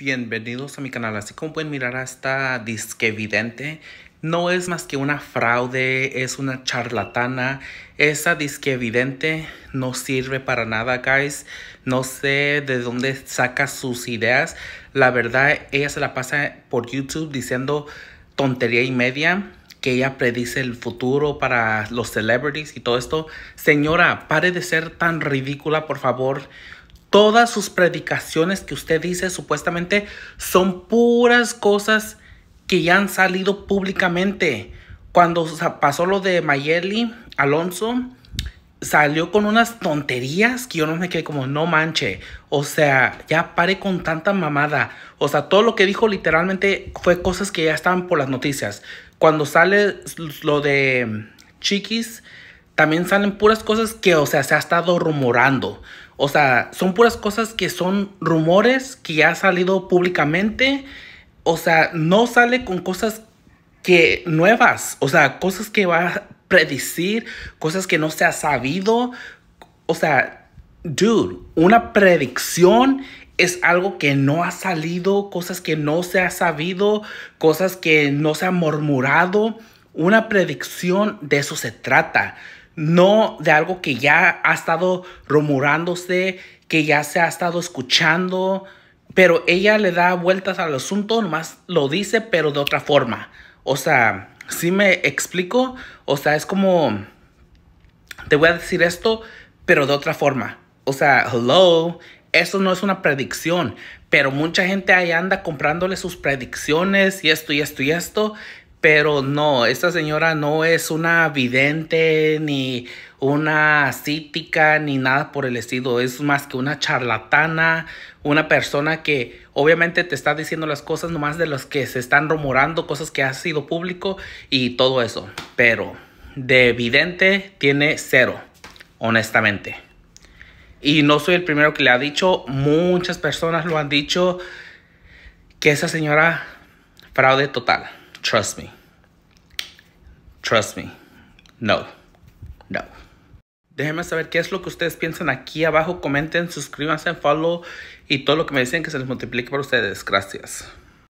Bienvenidos a mi canal. Así como pueden mirar a esta disque evidente, no es más que una fraude, es una charlatana. Esa disque evidente no sirve para nada, guys. No sé de dónde saca sus ideas. La verdad, ella se la pasa por YouTube diciendo tontería y media que ella predice el futuro para los celebrities y todo esto. Señora, pare de ser tan ridícula, por favor. Todas sus predicaciones que usted dice supuestamente son puras cosas que ya han salido públicamente. Cuando pasó lo de Mayeli Alonso, salió con unas tonterías que yo no me quedé como, no manche. O sea, ya pare con tanta mamada. O sea, todo lo que dijo literalmente fue cosas que ya estaban por las noticias. Cuando sale lo de Chiquis, también salen puras cosas que, o sea, se ha estado rumorando. O sea, son puras cosas que son rumores que ya ha salido públicamente. O sea, no sale con cosas que nuevas, o sea, cosas que va a predecir, cosas que no se ha sabido. O sea, dude, una predicción es algo que no ha salido, cosas que no se ha sabido, cosas que no se ha murmurado. Una predicción de eso se trata no de algo que ya ha estado rumorándose, que ya se ha estado escuchando, pero ella le da vueltas al asunto, nomás lo dice, pero de otra forma. O sea, si me explico, o sea, es como, te voy a decir esto, pero de otra forma. O sea, hello, eso no es una predicción, pero mucha gente ahí anda comprándole sus predicciones y esto y esto y esto, pero no, esta señora no es una vidente ni una cítica ni nada por el estilo. Es más que una charlatana, una persona que obviamente te está diciendo las cosas nomás de las que se están rumorando, cosas que ha sido público y todo eso. Pero de vidente tiene cero, honestamente. Y no soy el primero que le ha dicho, muchas personas lo han dicho, que esa señora fraude total. Trust me. Trust me. No. No. Déjenme saber qué es lo que ustedes piensan aquí abajo. Comenten, suscríbanse, follow y todo lo que me dicen que se les multiplique para ustedes. Gracias.